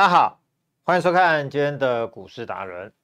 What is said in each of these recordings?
大家好，欢迎收看今天的股市达人。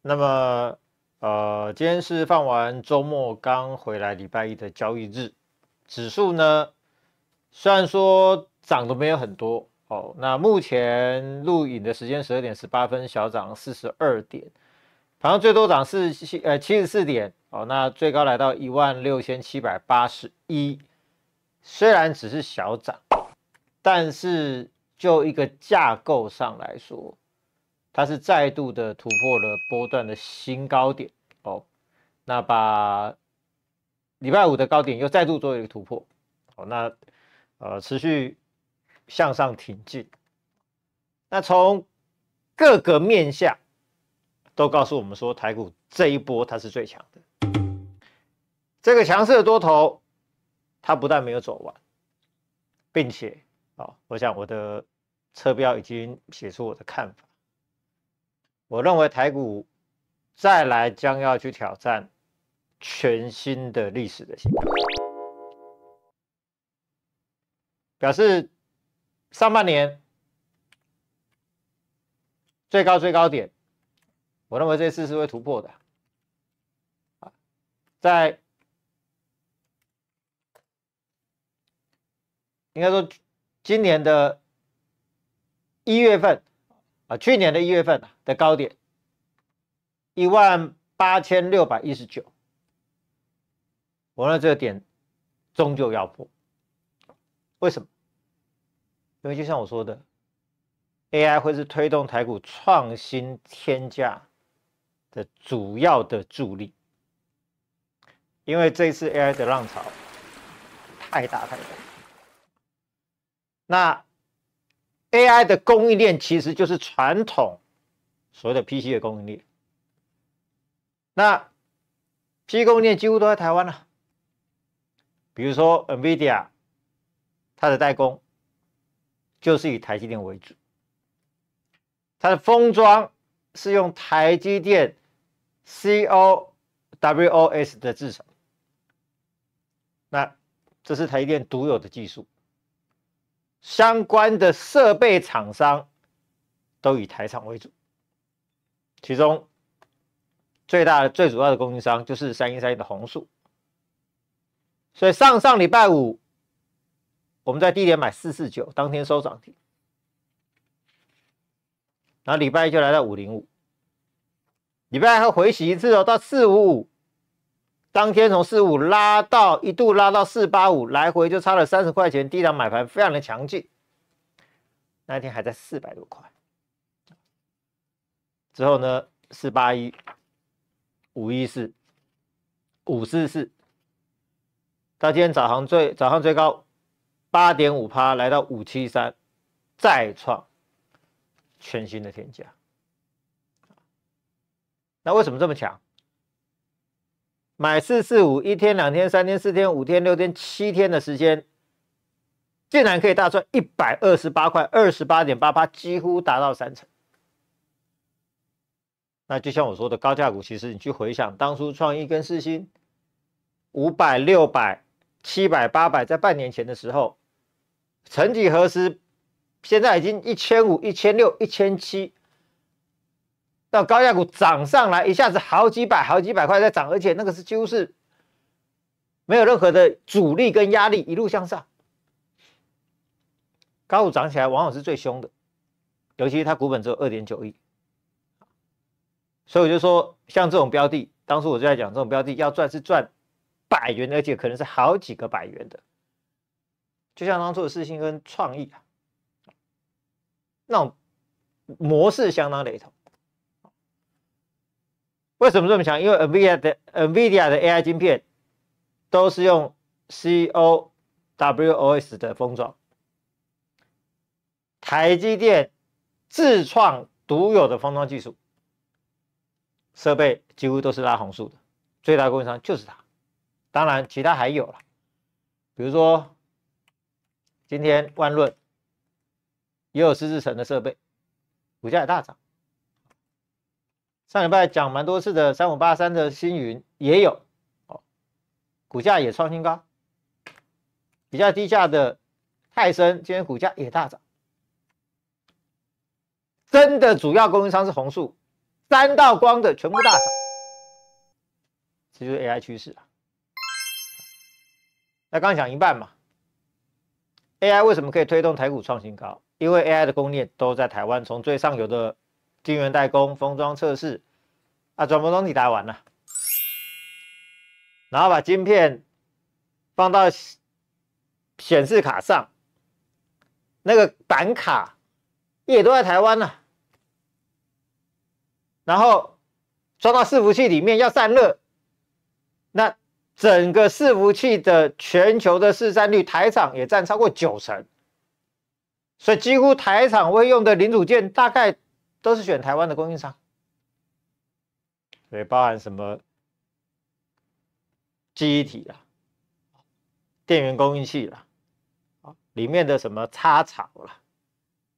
那么，呃，今天是放完周末刚回来，礼拜一的交易日，指数呢，虽然说涨的没有很多哦。那目前录影的时间十二点十八分，小涨四十二点，反正最多涨四七呃七十四点哦。那最高来到一万六千七百八十一，虽然只是小涨，但是。就一个架构上来说，它是再度的突破了波段的新高点哦。那把礼拜五的高点又再度做一个突破哦。那呃，持续向上挺进。那从各个面下都告诉我们说，台股这一波它是最强的。这个强势的多头，它不但没有走完，并且啊，我想我的。车标已经写出我的看法。我认为台股再来将要去挑战全新的历史的新高，表示上半年最高最高点，我认为这次是会突破的。在应该说今年的。一月份，啊，去年的一月份的高点，一万八千六百一十九，完了这个点终究要破。为什么？因为就像我说的，AI 会是推动台股创新天价的主要的助力，因为这次 AI 的浪潮太大太大。那。AI 的供应链其实就是传统所谓的 PC 的供应链，那 P c 供应链几乎都在台湾了。比如说 NVIDIA，它的代工就是以台积电为主，它的封装是用台积电 COWOS 的制成。那这是台积电独有的技术。相关的设备厂商都以台厂为主，其中最大的最主要的供应商就是三一三一的红树。所以上上礼拜五我们在低点买四四九，当天收涨停，然后礼拜一就来到五零五，礼拜二回洗一次哦，到四五五。当天从四五拉到一度拉到四八五，来回就差了三十块钱，低档买盘非常的强劲。那一天还在四百多块，之后呢，四八一、五一四、五四四，到今天早上最早上最高八点五趴，来到五七三，再创全新的天价。那为什么这么强？买四四五，一天、两天、三天、四天、五天、六天、七天的时间，竟然可以大赚一百二十八块，二十八点八八，几乎达到三成。那就像我说的高价股，其实你去回想当初创一跟四星，五百、六百、七百、八百，在半年前的时候，曾几何时，现在已经一千五、一千六、一千七。到高价股涨上来，一下子好几百、好几百块在涨，而且那个是几乎是没有任何的阻力跟压力，一路向上。高股涨起来往往是最凶的，尤其是它股本只有二点九亿，所以我就说，像这种标的，当初我就在讲，这种标的要赚是赚百元，而且可能是好几个百元的。就像当初的四星跟创意啊，那种模式相当雷同。为什么这么强？因为 NVIDIA 的 NVIDIA 的 AI 晶片都是用 COWOS 的封装，台积电自创独有的封装技术，设备几乎都是拉红素的，最大供应商就是它。当然，其他还有了，比如说今天万润也有是日成的设备，股价也大涨。上礼拜讲蛮多次的，三五八三的星云也有，哦，股价也创新高。比较低价的泰森今天股价也大涨，真的主要供应商是红树，三道光的全部大涨，这就是 AI 趋势啊。那刚讲一半嘛，AI 为什么可以推动台股创新高？因为 AI 的供应链都在台湾，从最上游的。晶圆代工、封装测试啊，转播东西都完了。然后把晶片放到显示卡上，那个板卡也都在台湾呢。然后装到伺服器里面要散热，那整个伺服器的全球的市占率，台厂也占超过九成。所以几乎台厂会用的零组件，大概。都是选台湾的供应商，对，包含什么基体啦、电源供应器啦、哦里面的什么插槽啦、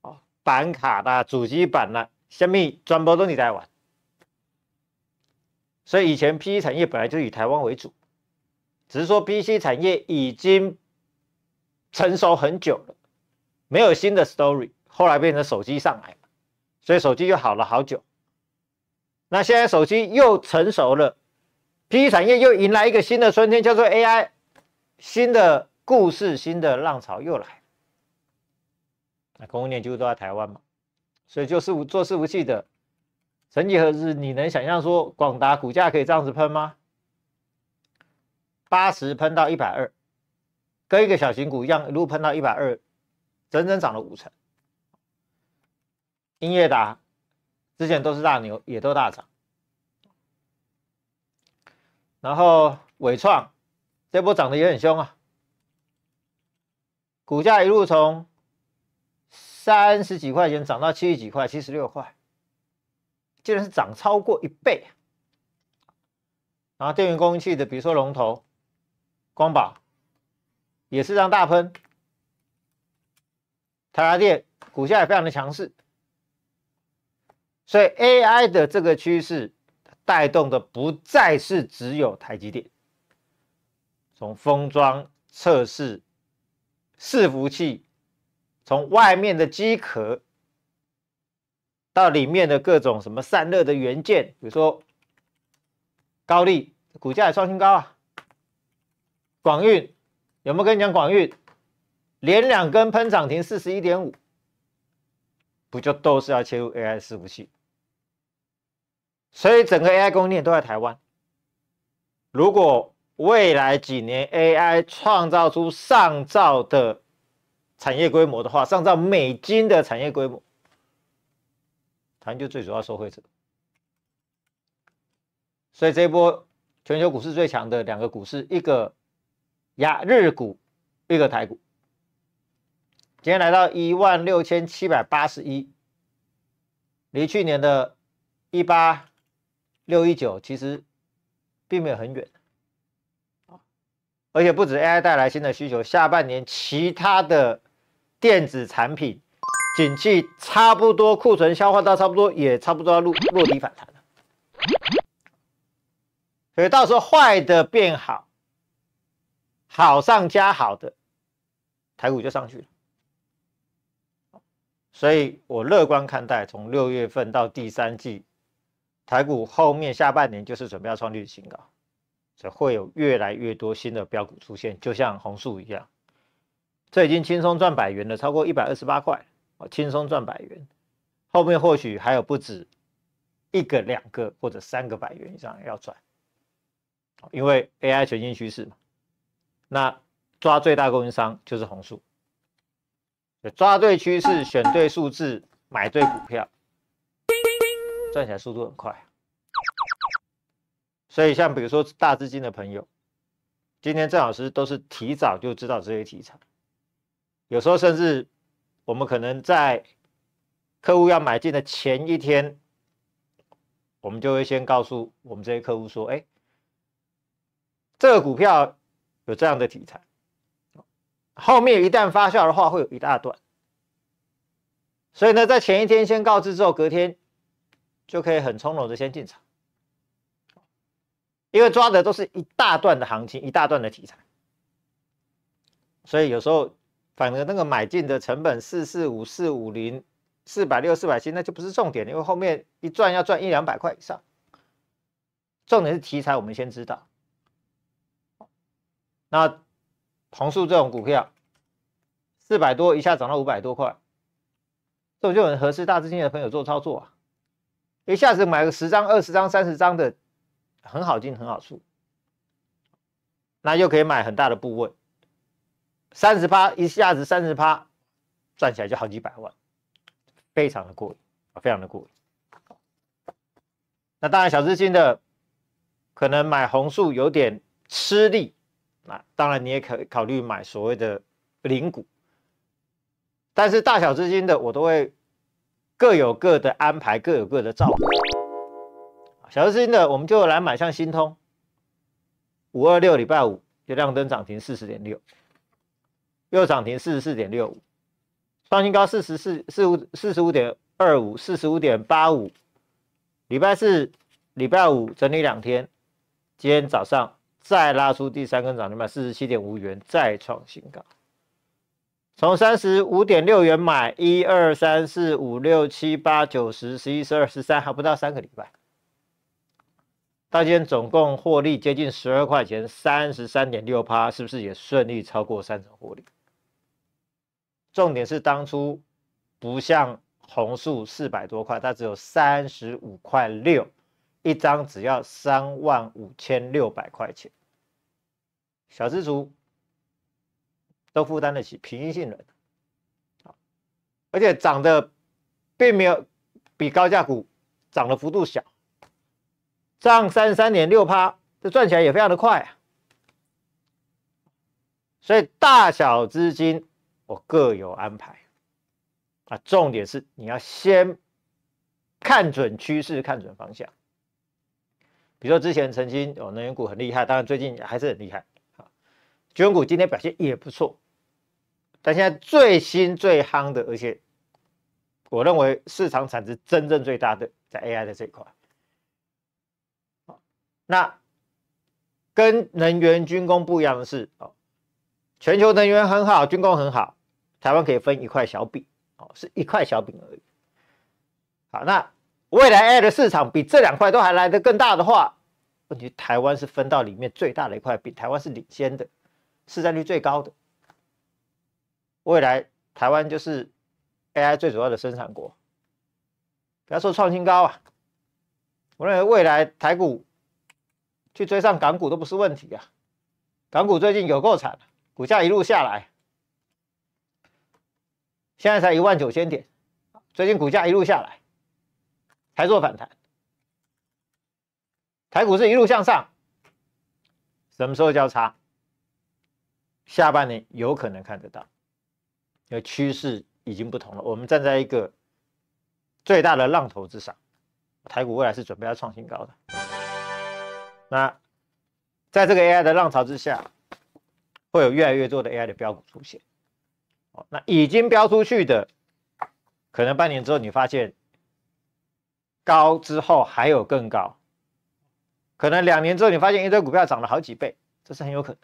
哦板卡啦，主机板啦，下面转包都你在玩。所以以前 PC 产业本来就以台湾为主，只是说 PC 产业已经成熟很久了，没有新的 story，后来变成手机上来。所以手机又好了好久，那现在手机又成熟了，PC 产业又迎来一个新的春天，叫做 AI，新的故事、新的浪潮又来。那供应链就是都在台湾嘛，所以就是做服器的，曾几何时，你能想象说广达股价可以这样子喷吗？八十喷到一百二，跟一个小型股一样，一路喷到一百二，整整涨了五成。英业达之前都是大牛，也都大涨。然后伟创这波涨的也很凶啊，股价一路从三十几块钱涨到七十几块，七十六块，竟然是涨超过一倍。然后电源供应器的，比如说龙头光宝，也是让大喷，台达电股价也非常的强势。所以 AI 的这个趋势带动的不再是只有台积电，从封装、测试、伺服器，从外面的机壳到里面的各种什么散热的元件，比如说高力股价也创新高啊。广运有没有跟你讲？广运连两根喷涨停四十一点五，不就都是要切入 AI 伺服器？所以整个 AI 供应链都在台湾。如果未来几年 AI 创造出上兆的产业规模的话，上兆美金的产业规模，台湾就最主要受惠者。所以这一波全球股市最强的两个股市，一个亚日股，一个台股。今天来到一万六千七百八十一，离去年的一八。六一九其实并没有很远，而且不止 AI 带来新的需求，下半年其他的电子产品景气差不多，库存消化到差不多，也差不多要落落地反弹了，所以到时候坏的变好，好上加好的台股就上去了，所以我乐观看待从六月份到第三季。台股后面下半年就是准备要创历史新高，所以会有越来越多新的标股出现，就像红树一样，这已经轻松赚百元了，超过一百二十八块，哦，轻松赚百元，后面或许还有不止一个、两个或者三个百元以上要赚，因为 AI 全新趋势嘛，那抓最大供应商就是红树，抓对趋势、选对数字、买对股票。赚起来速度很快，所以像比如说大资金的朋友，今天郑老师都是提早就知道这些题材，有时候甚至我们可能在客户要买进的前一天，我们就会先告诉我们这些客户说：“哎，这个股票有这样的题材，后面一旦发酵的话会有一大段。”所以呢，在前一天先告知之后，隔天。就可以很从容的先进场，因为抓的都是一大段的行情，一大段的题材，所以有时候反而那个买进的成本四四五四五零四百六四百七，那就不是重点，因为后面一赚要赚一两百块以上，重点是题材，我们先知道。那同树这种股票，四百多一下涨到五百多块，这种就很合适大资金的朋友做操作啊。一下子买个十张、二十张、三十张的，很好进，很好出，那又可以买很大的部位。三十趴一下子三十趴，赚起来就好几百万，非常的过瘾非常的过瘾。那当然，小资金的可能买红树有点吃力，那当然你也可考虑买所谓的零股。但是大小资金的，我都会。各有各的安排，各有各的照顾。小资金的，我们就来买像新通五二六，礼拜五就亮灯涨停四十点六，又涨停四十四点六五，创新高四十四四五四十五点二五四十五点八五。礼拜四、礼拜五整理两天，今天早上再拉出第三根涨停板，四十七点五元，再创新高。从三十五点六元买，一二三四五六七八九十十一十二十三，还不到三个礼拜，到今天总共获利接近十二块钱，三十三点六八，是不是也顺利超过三成获利？重点是当初不像红树四百多块，它只有三十五块六一张，只要三万五千六百块钱，小资族。都负担得起，平行性人，啊，而且涨的并没有比高价股涨的幅度小，涨三三点六趴，这赚起来也非常的快啊。所以大小资金我各有安排，啊，重点是你要先看准趋势，看准方向。比如说之前曾经哦能源股很厉害，当然最近还是很厉害啊，军股今天表现也不错。但现在最新最夯的，而且我认为市场产值真正最大的，在 AI 的这一块。那跟能源、军工不一样的是，哦，全球能源很好，军工很好，台湾可以分一块小饼，哦，是一块小饼而已。好，那未来 AI 的市场比这两块都还来得更大的话，问题台湾是分到里面最大的一块饼，台湾是领先的，市占率最高的。未来台湾就是 AI 最主要的生产国，不要说创新高啊！我认为未来台股去追上港股都不是问题啊。港股最近有够惨，股价一路下来，现在才一万九千点，最近股价一路下来才做反弹。台股是一路向上，什么时候交叉？下半年有可能看得到。因为趋势已经不同了，我们站在一个最大的浪头之上，台股未来是准备要创新高的。那在这个 AI 的浪潮之下，会有越来越多的 AI 的标股出现。哦，那已经标出去的，可能半年之后你发现高之后还有更高，可能两年之后你发现一堆股票涨了好几倍，这是很有可能。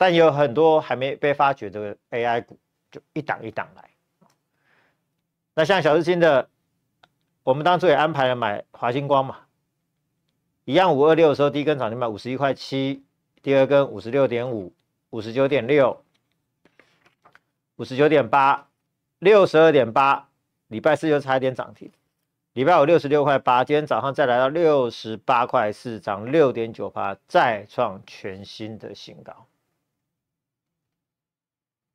但有很多还没被发掘的 AI 股，就一档一档来。那像小资金的，我们当初也安排了买华星光嘛，一样五二六的时候第一根涨停板五十一块七，第二根五十六点五、五十九点六、五十九点八、六十二点八，礼拜四就一点涨停，礼拜五六十六块八，今天早上再来到六十八块四，涨六点九八，再创全新的新高。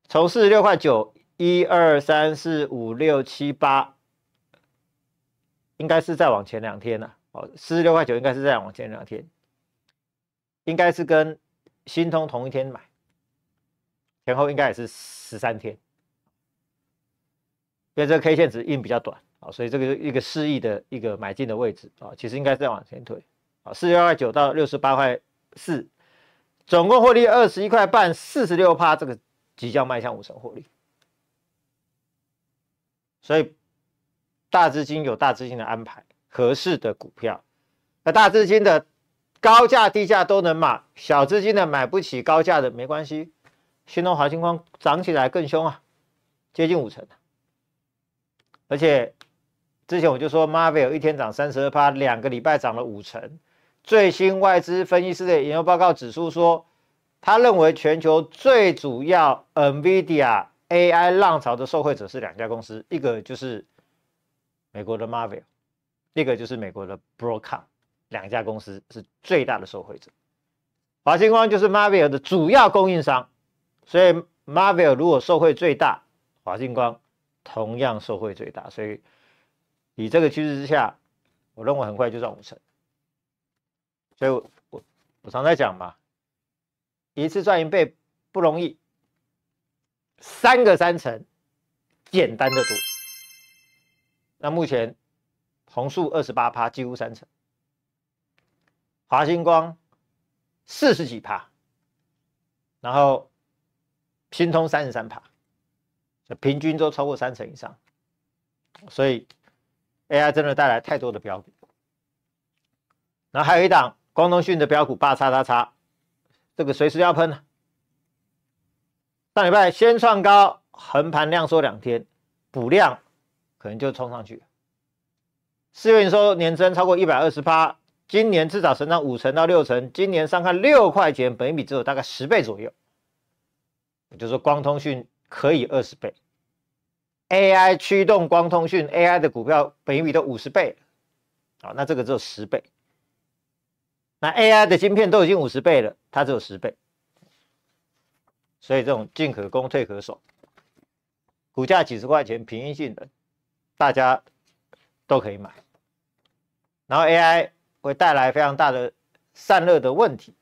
从四十六块九，一二三四五六七八，应该是再往前两天了。哦，四十六块九应该是再往前两天，应该是跟新通同一天买，前后应该也是十三天，因为这个 K 线值印比较短啊，所以这个是一个示意的一个买进的位置啊，其实应该再往前推啊，四十六块九到六十八块四，总共获利二十一块半，四十六趴这个。即将迈向五成获利，所以大资金有大资金的安排，合适的股票，那大资金的高价低价都能买，小资金的买不起高价的没关系。新东华金光涨起来更凶啊，接近五成。而且之前我就说 m a r v e l 一天涨三十二趴，两个礼拜涨了五成。最新外资分析师的研究报告指出说。他认为全球最主要 NVIDIA AI 浪潮的受惠者是两家公司，一个就是美国的 Marvel，一个就是美国的 b r o a c o m 两家公司是最大的受惠者。华星光就是 Marvel 的主要供应商，所以 Marvel 如果受惠最大，华星光同样受惠最大。所以以这个趋势之下，我认为很快就赚五成。所以，我我我常在讲嘛。一次赚一倍不容易，三个三成，简单的多。那目前，红树二十八趴，几乎三成；华星光四十几趴；然后新通三十三趴，平均都超过三成以上。所以 AI 真的带来太多的标然那还有一档光通讯的标股八叉叉叉。这个随时要喷。上礼拜先创高，横盘量缩两天，补量可能就冲上去。四月营收年增超过一百二十八，今年至少成长五成到六成。今年上看六块钱，本一比只有大概十倍左右。也就是说，光通讯可以二十倍。AI 驱动光通讯，AI 的股票本一比都五十倍，好，那这个只有十倍。那 AI 的晶片都已经五十倍了，它只有十倍，所以这种进可攻退可守，股价几十块钱平易近人，大家都可以买。然后 AI 会带来非常大的散热的问题，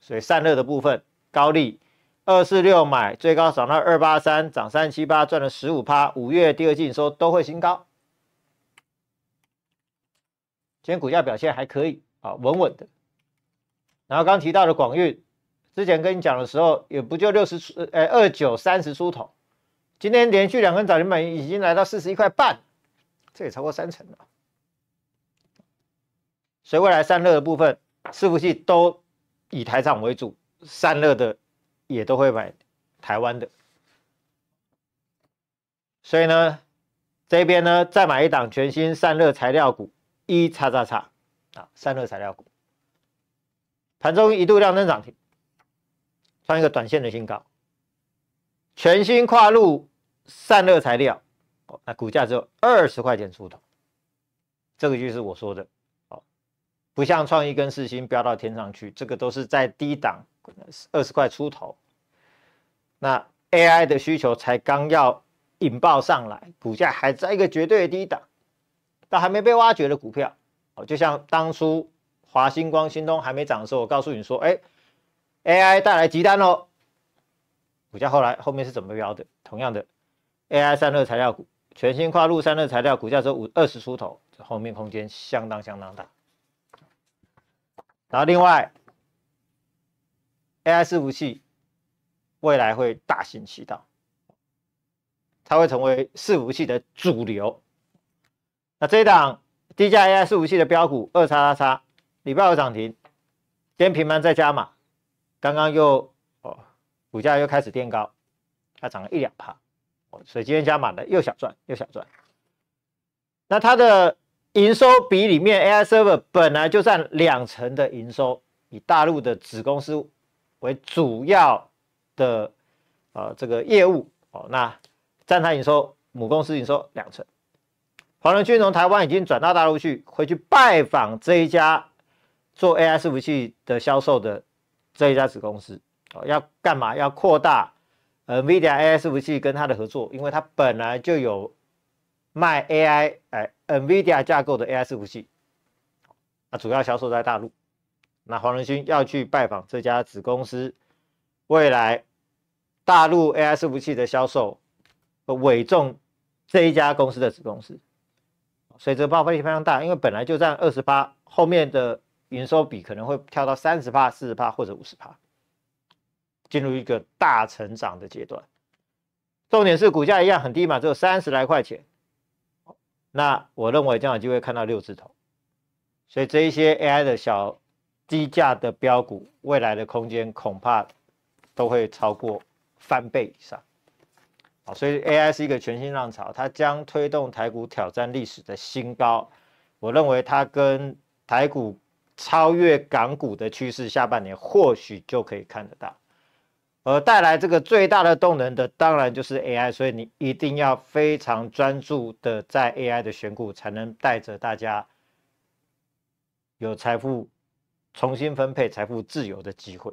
所以散热的部分高丽二四六买，最高涨到二八三，涨三七八赚了十五趴。五月第二季收都会新高，今天股价表现还可以啊，稳稳的。然后刚提到的广域，之前跟你讲的时候也不就六十出，哎，二九三十出头。今天连续两根涨停板，已经来到四十一块半，这也超过三成了。所以未来散热的部分，伺服器都以台厂为主，散热的也都会买台湾的。所以呢，这边呢再买一档全新散热材料股一叉叉叉啊，散热材料股。盘中一度量增涨停，创一个短线的新高。全新跨入散热材料，哦，那股价只有二十块钱出头。这个就是我说的，哦，不像创意跟四星飙到天上去，这个都是在低档，二十块出头。那 AI 的需求才刚要引爆上来，股价还在一个绝对的低档，但还没被挖掘的股票，哦，就像当初。华星光、新东还没涨的时候，我告诉你说，哎，AI 带来急单哦，股价后来后面是怎么标的？同样的，AI 散热材料股，全新跨入散热材料，股价只有五二十出头，这后面空间相当相当大。然后另外，AI 伺服器未来会大行其道，它会成为伺服器的主流。那这一档低价 AI 伺服器的标股二叉叉。礼拜二涨停，天平盘再加码，刚刚又哦股价又开始垫高，它涨了一两趴，哦所以今天加码的又小赚又小赚。那它的营收比里面 ASR e 本来就占两成的营收，以大陆的子公司为主要的呃这个业务哦，那占它营收，母公司营收两成。华龙君从台湾已经转到大陆去，回去拜访这一家。做 AI 服器的销售的这一家子公司，哦，要干嘛？要扩大 n v i d i a AI 服器跟它的合作，因为它本来就有卖 AI 哎，NVIDIA 架构的 AI 服器，那主要销售在大陆。那黄仁勋要去拜访这家子公司，未来大陆 AI 服器的销售，委重这一家公司的子公司，所以这爆发力非常大，因为本来就占二十八后面的。营收比可能会跳到三十帕、四十帕或者五十帕，进入一个大成长的阶段。重点是股价一样很低嘛，只有三十来块钱。那我认为这样就会看到六字头。所以这一些 AI 的小低价的标股，未来的空间恐怕都会超过翻倍以上。好，所以 AI 是一个全新浪潮，它将推动台股挑战历史的新高。我认为它跟台股。超越港股的趋势，下半年或许就可以看得到。而带来这个最大的动能的，当然就是 AI。所以你一定要非常专注的在 AI 的选股，才能带着大家有财富重新分配、财富自由的机会。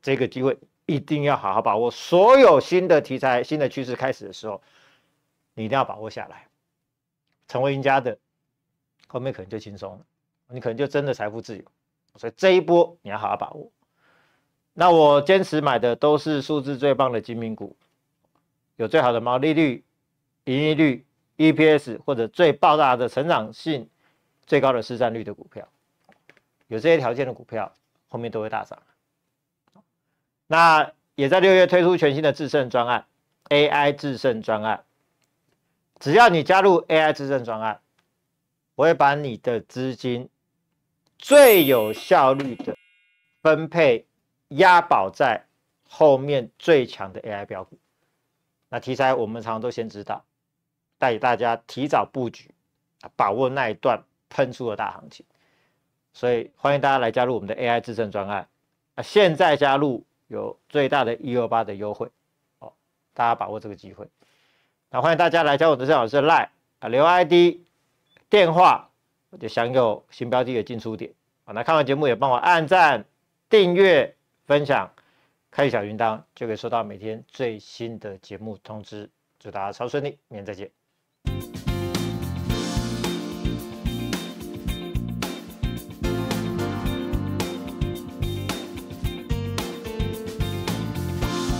这个机会一定要好好把握。所有新的题材、新的趋势开始的时候，你一定要把握下来，成为赢家的，后面可能就轻松了。你可能就真的财富自由，所以这一波你要好好把握。那我坚持买的都是数字最棒的精品股，有最好的毛利率、盈利率、EPS 或者最爆炸的成长性、最高的市占率的股票。有这些条件的股票，后面都会大涨。那也在六月推出全新的制胜专案 AI 制胜专案，只要你加入 AI 制胜专案。我会把你的资金最有效率的分配压宝在后面最强的 AI 标股。那题材我们常常都先知道，带大家提早布局，把握那一段喷出的大行情。所以欢迎大家来加入我们的 AI 制胜专案啊！现在加入有最大的一二八的优惠哦，大家把握这个机会。那欢迎大家来加我的最好老师赖啊，留 ID。电话就享有新标的进出点啊！那看完节目也帮我按赞、订阅、分享，开小铃铛就可以收到每天最新的节目通知。祝大家超顺利，明天再见。